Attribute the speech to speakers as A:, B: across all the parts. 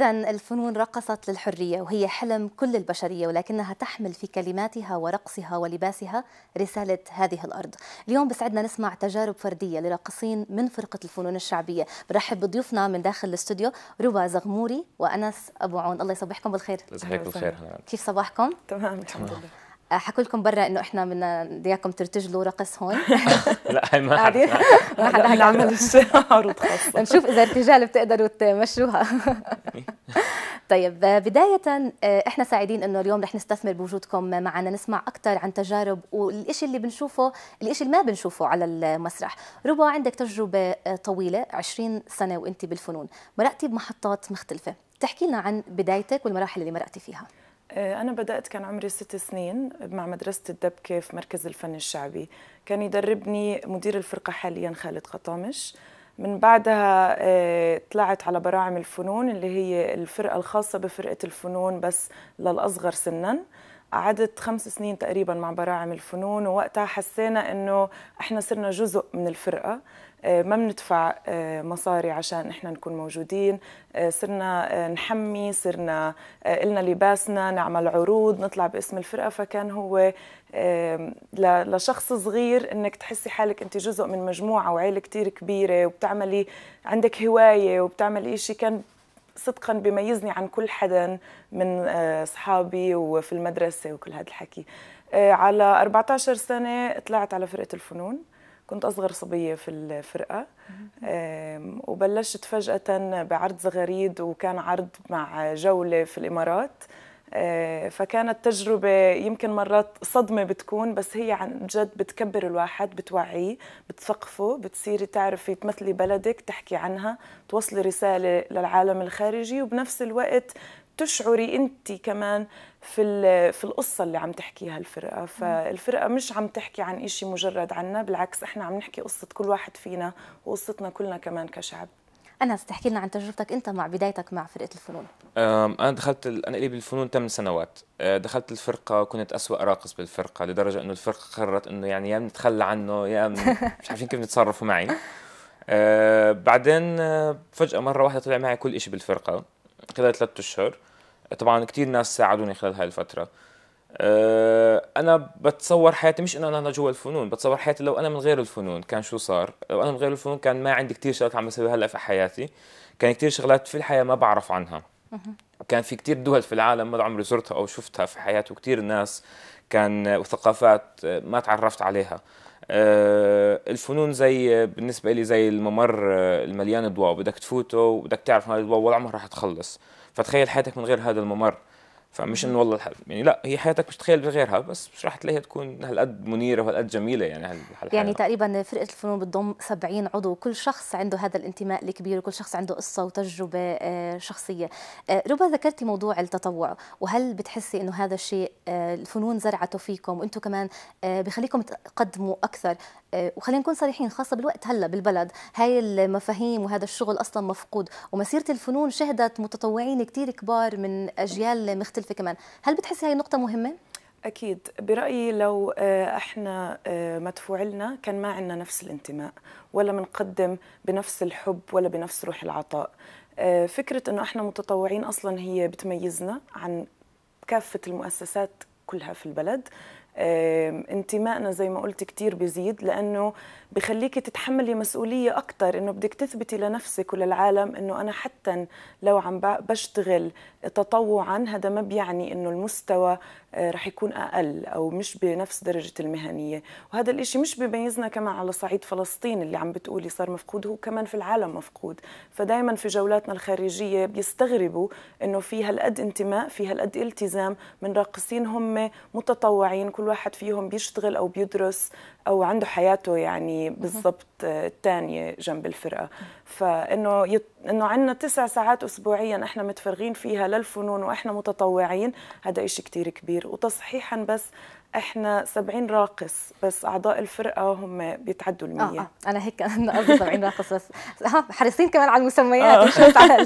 A: إذا الفنون رقصت للحرية وهي حلم كل البشرية ولكنها تحمل في كلماتها ورقصها ولباسها رسالة هذه الأرض اليوم بسعدنا نسمع تجارب فردية لراقصين من فرقة الفنون الشعبية برحب بضيوفنا من داخل الاستوديو ربا زغموري وأنس أبو عون الله يصبحكم بالخير يصبحكم بالخير كيف صباحكم؟ تمام الحمد لله حكوا لكم برا انه احنا بدنا اياكم ترتجلوا رقص هون
B: لا هي ما حدا
A: ما حدا عمل خاصه نشوف اذا ارتجال بتقدروا تمشوها إيه. طيب آه، بداية آه، احنا سعيدين انه اليوم رح نستثمر بوجودكم معنا نسمع اكثر عن تجارب والشيء اللي بنشوفه الشيء اللي ما بنشوفه على المسرح، ربا عندك تجربة آه، طويلة 20 سنة وانت بالفنون، مرقتي بمحطات مختلفة، تحكي لنا عن بدايتك والمراحل اللي مرقتي فيها.
C: آه، أنا بدأت كان عمري ست سنين مع مدرسة الدبكة في مركز الفن الشعبي كان يدربني مدير الفرقة حاليا خالد قطامش من بعدها آه، طلعت على براعم الفنون اللي هي الفرقة الخاصة بفرقة الفنون بس للأصغر سنا قعدت خمس سنين تقريبا مع براعم الفنون ووقتها حسينا انه احنا صرنا جزء من الفرقه آه، ما بندفع آه، مصاري عشان احنا نكون موجودين آه، صرنا نحمي صرنا إلنا لباسنا نعمل عروض نطلع باسم الفرقة فكان هو لشخص صغير انك تحسي حالك انت جزء من مجموعة وعيلة كتير كبيرة وبتعملي عندك هواية وبتعملي شيء كان صدقا بيميزني عن كل حدا من اصحابي وفي المدرسه وكل هذا الحكي على 14 سنه طلعت على فرقه الفنون كنت أصغر صبية في الفرقة وبلشت فجأة بعرض زغاريد وكان عرض مع جولة في الإمارات آه، فكانت تجربة يمكن مرات صدمة بتكون بس هي عن جد بتكبر الواحد بتوعيه بتثقفه بتصيري تعرفي تمثلي بلدك تحكي عنها توصلي رسالة للعالم الخارجي وبنفس الوقت تشعري انت كمان في في القصه اللي عم تحكيها الفرقه فالفرقه مش عم تحكي عن شيء مجرد عنا بالعكس احنا عم نحكي قصه كل واحد فينا وقصتنا كلنا كمان كشعب
A: انا تحكي لنا عن تجربتك انت مع بدايتك مع فرقه الفنون
B: انا دخلت انا لي بالفنون 8 سنوات أه، دخلت الفرقه وكنت أسوأ راقص بالفرقه لدرجه انه الفرقه قررت انه يعني يا بنتخلى عنه يا مش عارفين كيف نتصرفوا معي أه، بعدين أه، فجاه مره واحده طلع معي كل شيء بالفرقه خلال ثلاثة اشهر طبعا كثير ناس ساعدوني خلال هاي الفتره آه، انا بتصور حياتي مش انه انا جوا الفنون بتصور حياتي لو انا من غير الفنون كان شو صار لو انا من غير الفنون كان ما عندي كثير شغلات عم بسويها هلا في حياتي كان كثير شغلات في الحياه ما بعرف عنها كان في كثير دول في العالم ما عمري زرتها او شفتها في حياتي وكثير ناس كان وثقافات ما تعرفت عليها آه، الفنون زي بالنسبه لي زي الممر آه، المليان اضواء بدك تفوته وبدك تعرف هاي الاضواء ولا عمرها رح تخلص فتخيل حياتك من غير هذا الممر فمش انه والله الحل. يعني لا هي حياتك مش تخيل بغيرها بس مش رح تلاقيها تكون هالقد منيره وهالقد جميله يعني هالحياة. يعني
A: تقريبا فرقه الفنون بتضم 70 عضو كل شخص عنده هذا الانتماء الكبير وكل شخص عنده قصه وتجربه آه، شخصيه آه، ربا ذكرتي موضوع التطوع وهل بتحسي انه هذا الشيء آه، الفنون زرعته فيكم وانتم كمان بخليكم تقدموا اكثر وخلينا نكون صريحين خاصه بالوقت هلا بالبلد هاي المفاهيم وهذا الشغل اصلا مفقود ومسيره الفنون شهدت متطوعين كثير كبار من اجيال مختلفه مختلفه كمان هل بتحسي هاي النقطه مهمه
C: أكيد برأيي لو آه، إحنا آه، مدفوع لنا كان ما عندنا نفس الانتماء ولا بنقدم بنفس الحب ولا بنفس روح العطاء آه، فكرة إنه إحنا متطوعين أصلا هي بتميزنا عن كافة المؤسسات كلها في البلد انتمائنا زي ما قلت كتير بيزيد لأنه بخليك تتحملي مسؤولية أكتر إنه بدك تثبتي لنفسك وللعالم إنه أنا حتى لو عم بشتغل تطوعا هذا ما بيعني إنه المستوى آه، رح يكون أقل أو مش بنفس درجة المهنية وهذا الإشي مش بيميزنا كمان على صعيد فلسطين اللي عم بتقولي صار مفقود هو كمان في العالم مفقود فدايما في جولاتنا الخارجية بيستغربوا إنه في هالقد انتماء في هالقد التزام من راقصين هم متطوعين كل واحد فيهم بيشتغل أو بيدرس او عنده حياته يعني بالضبط آه، الثانيه جنب الفرقه فانه يت... انه عندنا تسع ساعات اسبوعيا احنا متفرغين فيها للفنون واحنا متطوعين هذا إشي كتير كبير وتصحيحا بس احنا 70 راقص بس اعضاء الفرقه هم بيتعدوا ال 100 آه, آه. انا هيك انا قصدي 70 راقص بس ها آه، حريصين كمان على المسميات آه. مش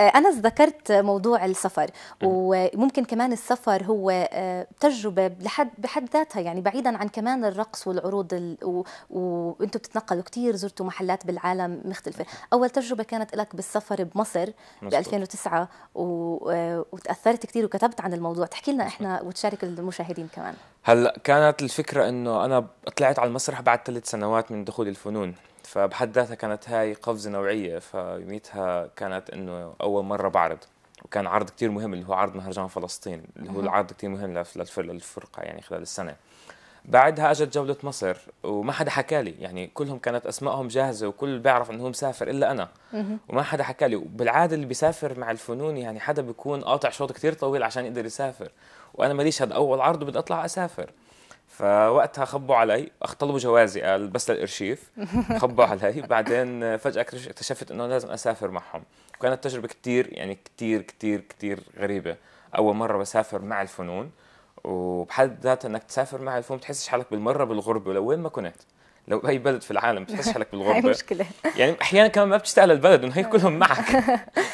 C: آه، أنس
A: ذكرت موضوع السفر وممكن كمان السفر هو آه، تجربة لحد بحد ذاتها يعني بعيدا عن كمان الرقص والعروض ال... و... وانتم بتتنقلوا كثير زرتوا محلات بالعالم مختلفة أول تجربة كانت لك بالسفر بمصر
C: ب 2009
A: و... آه، وتأثرت كثير وكتبت عن الموضوع تحكي لنا إحنا وتشارك المشاهدين كمان
B: هلا كانت الفكرة إنه أنا طلعت على المسرح بعد ثلاث سنوات من دخول الفنون فبحد ذاتها كانت هاي قفزة نوعية فيوميتها كانت انه اول مرة بعرض وكان عرض كتير مهم اللي هو عرض مهرجان فلسطين اللي هو العرض كتير مهم للفرقة يعني خلال السنة بعدها اجت جولة مصر وما حدا حكى لي يعني كلهم كانت اسمائهم جاهزة وكل بيعرف انه هو مسافر الا انا وما حدا حكى لي وبالعادة اللي بيسافر مع الفنون يعني حدا بيكون قاطع شوط كتير طويل عشان يقدر يسافر وانا ماليش هذا اول عرض وبدي اطلع اسافر فوقتها خبوا علي اختلوا جوازي قال بس للارشيف خبوا علي بعدين فجاه اكتشفت انه لازم اسافر معهم وكانت تجربه كتير يعني كتير كتير كتير غريبه اول مره بسافر مع الفنون وبحد ذاتها انك تسافر مع الفنون بتحسش حالك بالمره بالغربه لوين ما كنت لو باي بلد في العالم بتحس حالك بالغربه مشكله يعني احيانا كمان ما بتشتغل البلد انه هي كلهم معك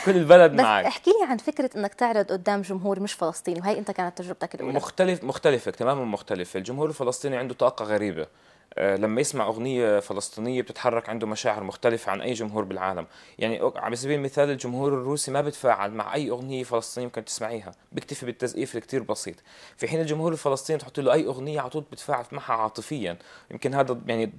B: كل البلد بس معك احكي
A: لي عن فكره انك تعرض قدام جمهور مش فلسطيني وهي انت كانت تجربتك الاولى
B: مختلف مختلفه تماما مختلفه الجمهور الفلسطيني عنده طاقه غريبه آه، لما يسمع أغنية فلسطينية بتتحرك عنده مشاعر مختلفة عن أي جمهور بالعالم يعني على سبيل المثال الجمهور الروسي ما بتفاعل مع أي أغنية فلسطينية ممكن تسمعيها بيكتفي بالتزئيف الكتير بسيط في حين الجمهور الفلسطيني تحط له أي أغنية على طول بتفاعل معها عاطفيا يمكن هذا يعني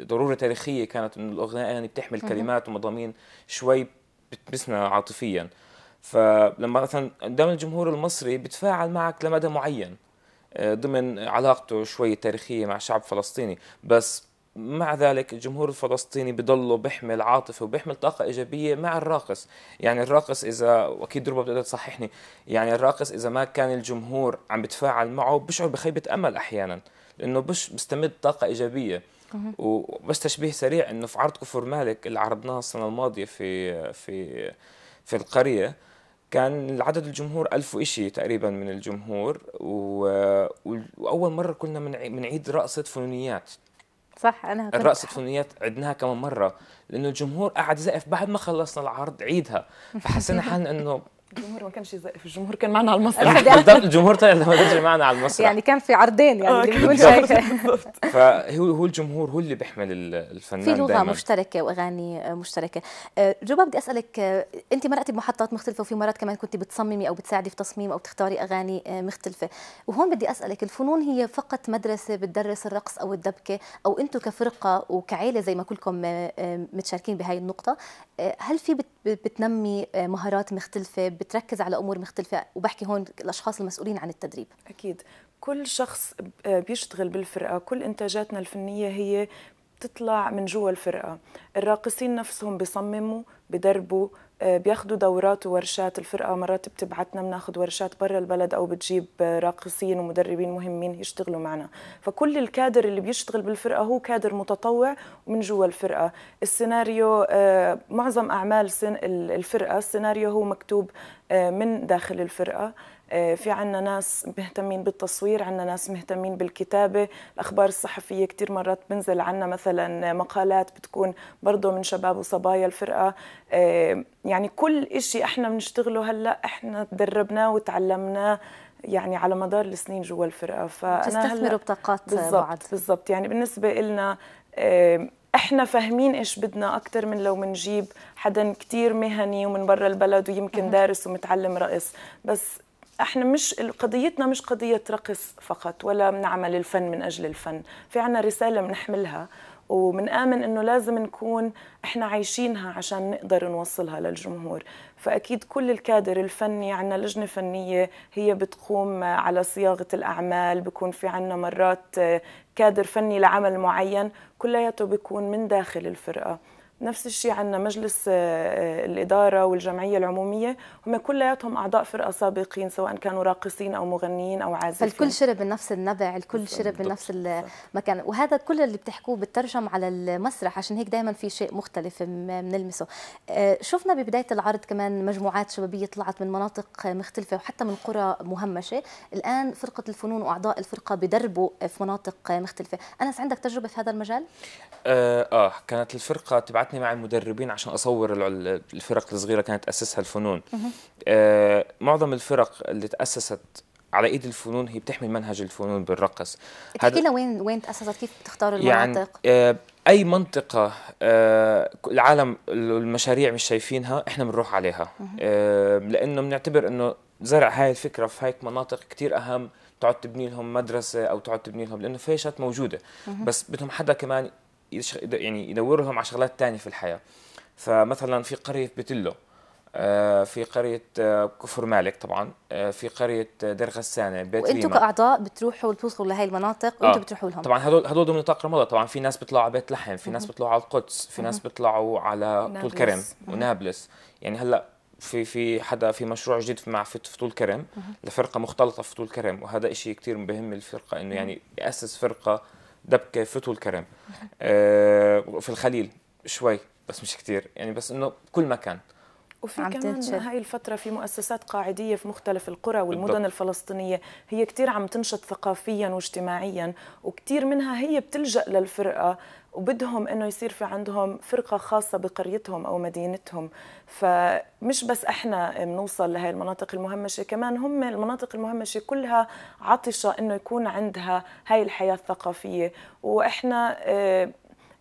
B: ضرورة تاريخية كانت إنه الأغنية يعني بتحمل كلمات ومضامين شوي بتمسنا عاطفيا فلما مثلا قدام الجمهور المصري بتفاعل معك لمدى معين ضمن علاقته شوي تاريخية مع الشعب الفلسطيني بس مع ذلك الجمهور الفلسطيني بضله بيحمل عاطفه وبيحمل طاقه ايجابيه مع الراقص يعني الراقص اذا واكيد دربه بتقدر تصححني يعني الراقص اذا ما كان الجمهور عم بتفاعل معه بشعر بخيبه امل احيانا لانه بش بستمد طاقه ايجابيه وبس تشبيه سريع انه في عرض كفر مالك اللي عرضناه السنه الماضيه في في في القريه كان العدد الجمهور ألف وإشي تقريبا من الجمهور و... وأول مرة كنا بنعيد رقصة فنونيات
A: صح أنا كنت الرقصة
B: فنونيات عدناها كمان مرة لأنه الجمهور قعد زقف بعد ما خلصنا العرض عيدها
C: فحسينا حالنا أنه الجمهور ما كانش يزقف الجمهور كان معنا على المسرح
B: الجمهور طلع لما كانش معنا على المسرح يعني
C: كان
A: في عرضين يعني آه،
B: فهو هو الجمهور هو اللي بيحمل الفنان في لغه دايماً.
A: مشتركه واغاني آه، مشتركه آه، جوبا بدي اسالك انت مرقتي بمحطات مختلفه وفي مرات كمان كنت بتصممي او بتساعدي في تصميم او بتختاري اغاني مختلفه وهون بدي اسالك الفنون هي فقط مدرسه بتدرس الرقص او الدبكه او انتم كفرقه وكعيله زي ما كلكم متشاركين بهاي النقطه هل في بتنمي مهارات مختلفه
C: بتركز على امور مختلفه وبحكي هون الاشخاص المسؤولين عن التدريب اكيد كل شخص بيشتغل بالفرقه كل انتاجاتنا الفنيه هي بتطلع من جوا الفرقة الراقصين نفسهم بيصمموا بدربوا آه، بياخدوا دورات وورشات الفرقة مرات بتبعتنا بناخد ورشات برا البلد أو بتجيب آه، راقصين ومدربين مهمين يشتغلوا معنا فكل الكادر اللي بيشتغل بالفرقة هو كادر متطوع ومن جوا الفرقة السيناريو آه، معظم أعمال الفرقة السيناريو هو مكتوب من داخل الفرقة آه، في عنا ناس مهتمين بالتصوير عنا ناس مهتمين بالكتابة الأخبار الصحفية كتير مرات بنزل عنا مثلا مقالات بتكون برضه من شباب وصبايا الفرقة آه، يعني كل إشي إحنا بنشتغله هلأ إحنا تدربناه وتعلمناه يعني على مدار السنين جوا الفرقة فأنا تستثمروا بطاقات بعض بالضبط يعني بالنسبة إلنا آه، احنا فاهمين ايش بدنا اكثر من لو منجيب حدا كتير مهني ومن برا البلد ويمكن دارس ومتعلم رقص بس احنا مش قضيتنا مش قضيه رقص فقط ولا بنعمل الفن من اجل الفن في عنا رساله بنحملها ومنآمن انه لازم نكون احنا عايشينها عشان نقدر نوصلها للجمهور فاكيد كل الكادر الفني عندنا لجنه فنيه هي بتقوم على صياغه الاعمال بكون في عندنا مرات كادر فني لعمل معين كلياته بيكون من داخل الفرقه نفس الشيء عندنا مجلس آه، آه، الإدارة والجمعية العمومية هم كلياتهم أعضاء فرقة سابقين سواء كانوا راقصين أو مغنيين أو عازفين فالكل
A: شرب من نفس النبع الكل شرب من نفس المكان وهذا كل اللي بتحكوه بترجم على المسرح عشان هيك دائما في شيء مختلف بنلمسه آه، شفنا ببداية العرض كمان مجموعات شبابية طلعت من مناطق مختلفة وحتى من قرى مهمشة الآن فرقة الفنون وأعضاء الفرقة بدربوا في مناطق مختلفة أنس عندك تجربة في هذا المجال؟
B: آه, آه كانت الفرقة تبعت بعتني مع المدربين عشان اصور الفرق الصغيره كانت تاسسها الفنون آه معظم الفرق اللي تاسست على ايد الفنون هي بتحمل منهج الفنون بالرقص تحكي لنا
A: وين وين تاسست كيف بتختار يعني، المناطق
B: يعني آه اي منطقه آه العالم المشاريع مش شايفينها احنا بنروح عليها آه لانه بنعتبر انه زرع هاي الفكره في هيك مناطق كثير اهم تقعد تبني لهم مدرسه او تقعد تبني لهم لانه فيشات موجوده بس بدهم حدا كمان يعني يدورهم لهم على شغلات تانية في الحياة فمثلا في قرية بتلو آه، في قرية آه، كفر مالك طبعا آه، في قرية دير غسانة بيت وانتم
A: كأعضاء بتروحوا بتوصلوا لهي المناطق وانتم آه. بتروحوا لهم طبعا
B: هدول هدول ضمن نطاق رمضان طبعا في ناس بيطلعوا على بيت لحم في ناس بيطلعوا على القدس في ناس بيطلعوا على طول كرم ونابلس يعني هلا في في حدا في مشروع جديد مع في طول كرم لفرقه مختلطه في طول كرم وهذا شيء كثير مهم الفرقه انه يعني ياسس فرقه ده بكافته الكرام آه، في الخليل شوي بس مش كتير يعني بس انه كل مكان
C: وفي كمان هاي الفترة في مؤسسات قاعدية في مختلف القرى والمدن بالضبط. الفلسطينية هي كتير عم تنشط ثقافيا واجتماعيا وكتير منها هي بتلجأ للفرقة وبدهم انه يصير في عندهم فرقه خاصه بقريتهم او مدينتهم فمش بس احنا بنوصل لهي المناطق المهمشه كمان هم المناطق المهمشه كلها عطشه انه يكون عندها هاي الحياه الثقافيه واحنا آه،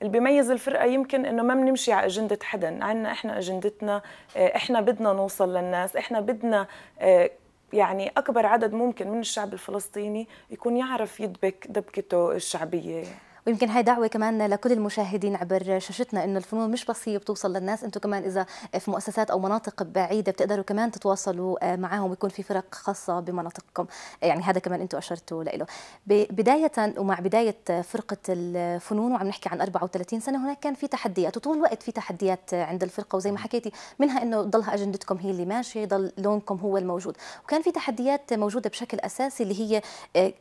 C: اللي بيميز الفرقة يمكن انه ما بنمشي على اجندة حدا، عندنا احنا اجندتنا آه، احنا بدنا نوصل للناس، احنا بدنا آه، يعني اكبر عدد ممكن من الشعب الفلسطيني يكون يعرف يدبك دبكته الشعبيه
A: ويمكن هاي دعوه كمان لكل المشاهدين عبر شاشتنا انه الفنون مش بس هي بتوصل للناس انتم كمان اذا في مؤسسات او مناطق بعيده بتقدروا كمان تتواصلوا آه، معهم ويكون في فرق خاصه بمناطقكم يعني هذا كمان انتم اشرتوا له بدايه ومع بدايه فرقه الفنون وعم نحكي عن 34 سنه هناك كان في تحديات وطول الوقت في تحديات عند الفرقه وزي ما حكيتي منها انه ضلها اجندتكم هي اللي ماشيه ضل لونكم هو الموجود وكان في تحديات موجوده بشكل اساسي اللي هي آه،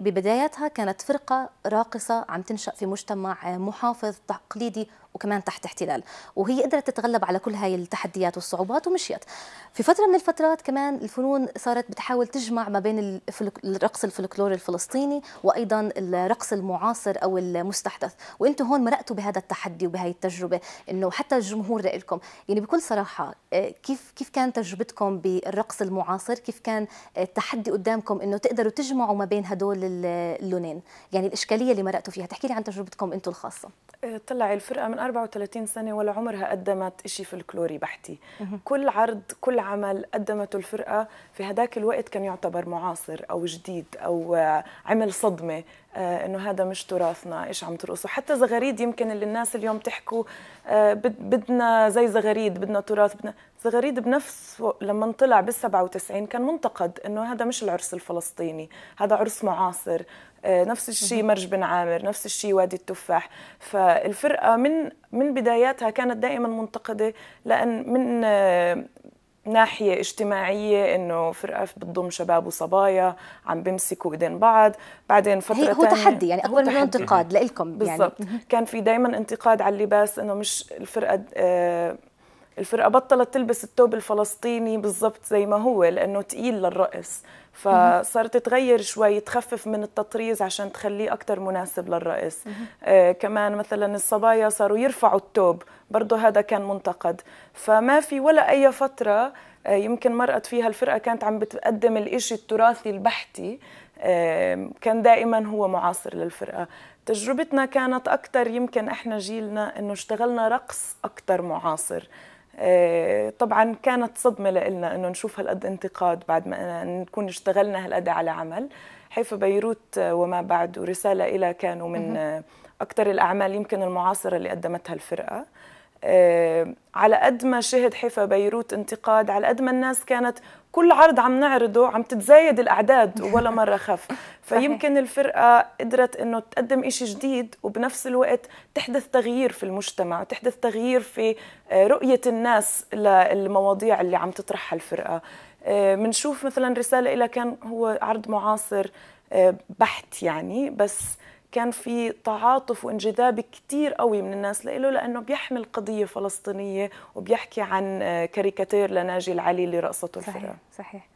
A: ببداياتها كانت فرقة راقصة عم تنشأ في مجتمع آه، محافظ تقليدي وكمان تحت احتلال وهي قدرت تتغلب على كل هاي التحديات والصعوبات ومشيت في فترة من الفترات كمان الفنون صارت بتحاول تجمع ما بين الرقص الفلكلوري الفلسطيني وأيضا الرقص المعاصر أو المستحدث وانتم هون مرقتوا بهذا التحدي وبهي التجربة إنه حتى الجمهور لكم يعني بكل صراحة آه، كيف كيف كانت تجربتكم بالرقص المعاصر كيف كان آه، التحدي قدامكم إنه تقدروا تجمعوا ما بين هدول اللونين يعني الإشكالية اللي مرقتوا فيها تحكي لي عن تجربتكم انتم الخاصة
C: آه، طلع الفرقة من 34 سنة ولا عمرها قدمت إشي فلكلوري بحتي كل عرض كل عمل قدمته الفرقة في هداك الوقت كان يعتبر معاصر أو جديد أو آه، عمل صدمة آه، انه هذا مش تراثنا ايش عم ترقصوا حتى زغاريد يمكن اللي الناس اليوم تحكوا آه، بدنا زي زغاريد بدنا تراث بدنا زغريد بنفس لما طلع بال 97 كان منتقد انه هذا مش العرس الفلسطيني هذا عرس معاصر آه، نفس الشيء مرج بن عامر نفس الشيء وادي التفاح فالفرقه من من بداياتها كانت دائما منتقده لان من آه، ناحية اجتماعية انه فرقة بتضم شباب وصبايا عم بيمسكوا ايدين بعض بعدين فترة هي هو تحدي يعني اكبر من انتقاد لكم يعني بالضبط كان في دائما انتقاد على اللباس انه مش الفرقة آه، الفرقه بطلت تلبس الثوب الفلسطيني بالضبط زي ما هو لانه تقيل للرقص فصارت تغير شوي تخفف من التطريز عشان تخليه اكثر مناسب للرقص آه كمان مثلا الصبايا صاروا يرفعوا الثوب برضه هذا كان منتقد فما في ولا اي فتره آه يمكن مرقت فيها الفرقه كانت عم بتقدم الإشي التراثي البحتي آه كان دائما هو معاصر للفرقه تجربتنا كانت اكثر يمكن احنا جيلنا انه اشتغلنا رقص اكثر معاصر آه، طبعا كانت صدمة لنا أنه نشوف هالقد انتقاد بعد ما نكون اشتغلنا هالقد على عمل حيفا بيروت وما بعد ورسالة إلى كانوا من أكثر الأعمال يمكن المعاصرة اللي قدمتها الفرقة على قد ما شهد حفا بيروت انتقاد على قد ما الناس كانت كل عرض عم نعرضه عم تتزايد الأعداد ولا مرة خف فيمكن الفرقة قدرت أنه تقدم إشي جديد وبنفس الوقت تحدث تغيير في المجتمع تحدث تغيير في آه، رؤية الناس للمواضيع اللي عم تطرحها الفرقة آه، منشوف مثلا رسالة إلى كان هو عرض معاصر آه، بحت يعني بس كان في تعاطف وانجذاب كتير قوي من الناس له لأنه بيحمل قضية فلسطينية وبيحكي عن آه، كاريكاتير لناجي العلي اللي رقصته الفرقة صحيح صحيح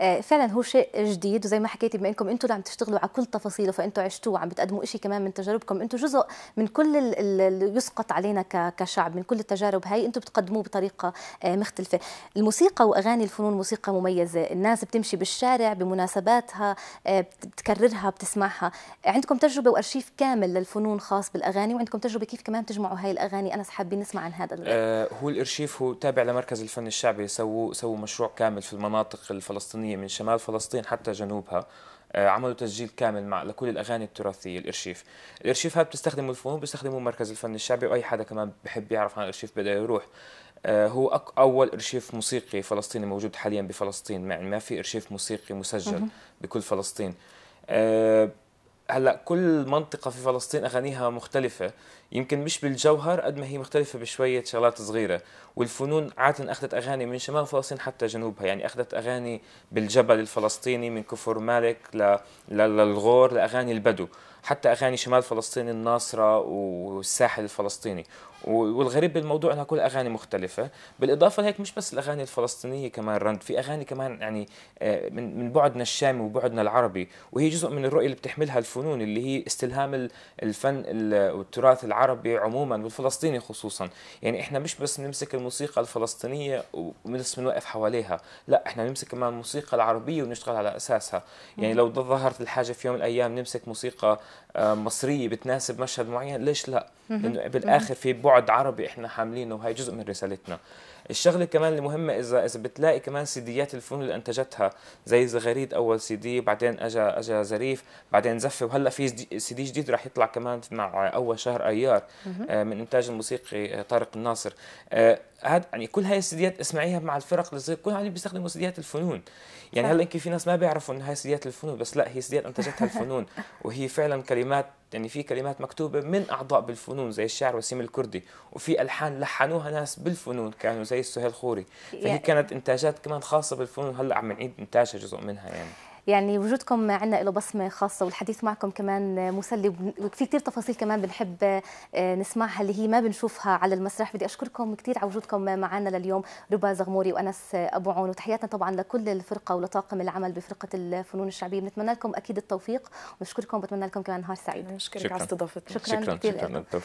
A: آه، فعلا هو شيء جديد وزي ما حكيتي بما انكم انتم اللي عم تشتغلوا على كل تفاصيله فانتم عشتوه وعم بتقدموا شيء كمان من تجاربكم انتم جزء من كل اللي يسقط علينا كشعب من كل التجارب هاي انتم بتقدموه بطريقه آه، مختلفه الموسيقى واغاني الفنون موسيقى مميزه الناس بتمشي بالشارع بمناسباتها آه، بتكررها بتسمعها عندكم تجربه وارشيف كامل للفنون خاص بالاغاني وعندكم تجربه كيف كمان تجمعوا هاي الاغاني انا حابين نسمع عن هذا آه
B: هو الارشيف هو تابع لمركز الفن الشعبي سووا سووا مشروع كامل في المناطق الفلسطينيه الفلسطينيه من شمال فلسطين حتى جنوبها آه، عملوا تسجيل كامل مع لكل الاغاني التراثيه الارشيف الارشيف هذا بتستخدمه الفنون بيستخدموه مركز الفن الشعبي واي حدا كمان بحب يعرف عن الارشيف بده يروح آه، هو اول ارشيف موسيقي فلسطيني موجود حاليا بفلسطين يعني ما في ارشيف موسيقي مسجل بكل فلسطين آه، هلا كل منطقه في فلسطين اغانيها مختلفه يمكن مش بالجوهر قد ما هي مختلفه بشويه شغلات صغيره والفنون عاده اخذت اغاني من شمال فلسطين حتى جنوبها يعني اخذت اغاني بالجبل الفلسطيني من كفر مالك للغور لاغاني البدو حتى اغاني شمال فلسطين الناصره والساحل الفلسطيني والغريب بالموضوع انها كل اغاني مختلفه بالاضافه لهيك مش بس الاغاني الفلسطينيه كمان رند في اغاني كمان يعني آه، من من بعدنا الشامي وبعدنا العربي وهي جزء من الرؤيه اللي بتحملها الفنون اللي هي استلهام الفن والتراث العربي العربي عموما والفلسطيني خصوصا يعني احنا مش بس بنمسك الموسيقى الفلسطينيه وبس نوقف حواليها لا احنا بنمسك كمان الموسيقى العربيه ونشتغل على اساسها يعني لو ظهرت الحاجه في يوم من الايام نمسك موسيقى آه، مصريه بتناسب مشهد معين ليش لا لانه بالاخر في بعد عربي احنا حاملينه وهي جزء من رسالتنا الشغله كمان المهمه اذا اذا بتلاقي كمان سيديات الفنون اللي انتجتها زي زغريد اول سي دي بعدين اجى اجى زريف بعدين زفه وهلا في سي دي جديد راح يطلع كمان مع اول شهر ايار آه، من انتاج الموسيقي آه، طارق الناصر آه، هاد يعني كل هاي السيديات اسمعيها مع الفرق الصغيره كل عم بيستخدموا سيديات الفنون يعني هلا يمكن في ناس ما بيعرفوا انه هاي سيديات الفنون بس لا هي سيديات انتجتها الفنون وهي فعلا كلمات لأن يعني في كلمات مكتوبة من أعضاء بالفنون زي الشعر وسيم الكردي وفي ألحان لحنوها ناس بالفنون كانوا زي السهيل خوري فهي كانت إنتاجات كمان خاصة بالفنون هلأ عم نعيد إنتاجها جزء منها يعني
A: يعني وجودكم عندنا له بصمه خاصه والحديث معكم كمان مسلي وفي كثير تفاصيل كمان بنحب آه، نسمعها اللي هي ما بنشوفها على المسرح بدي اشكركم كثير على وجودكم معنا لليوم ربا زغموري وانس ابو عون وتحياتنا طبعا لكل الفرقه ولطاقم العمل بفرقه الفنون الشعبيه بنتمنى لكم اكيد التوفيق ونشكركم بتمنى لكم كمان نهار سعيد نشكرك على استضافتنا شكرا, شكرا, شكرا, شكرا,
B: شكرا